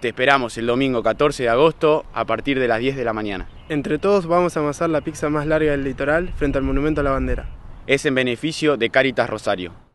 Te esperamos el domingo 14 de agosto a partir de las 10 de la mañana. Entre todos vamos a amasar la pizza más larga del litoral frente al Monumento a la Bandera. Es en beneficio de Caritas Rosario.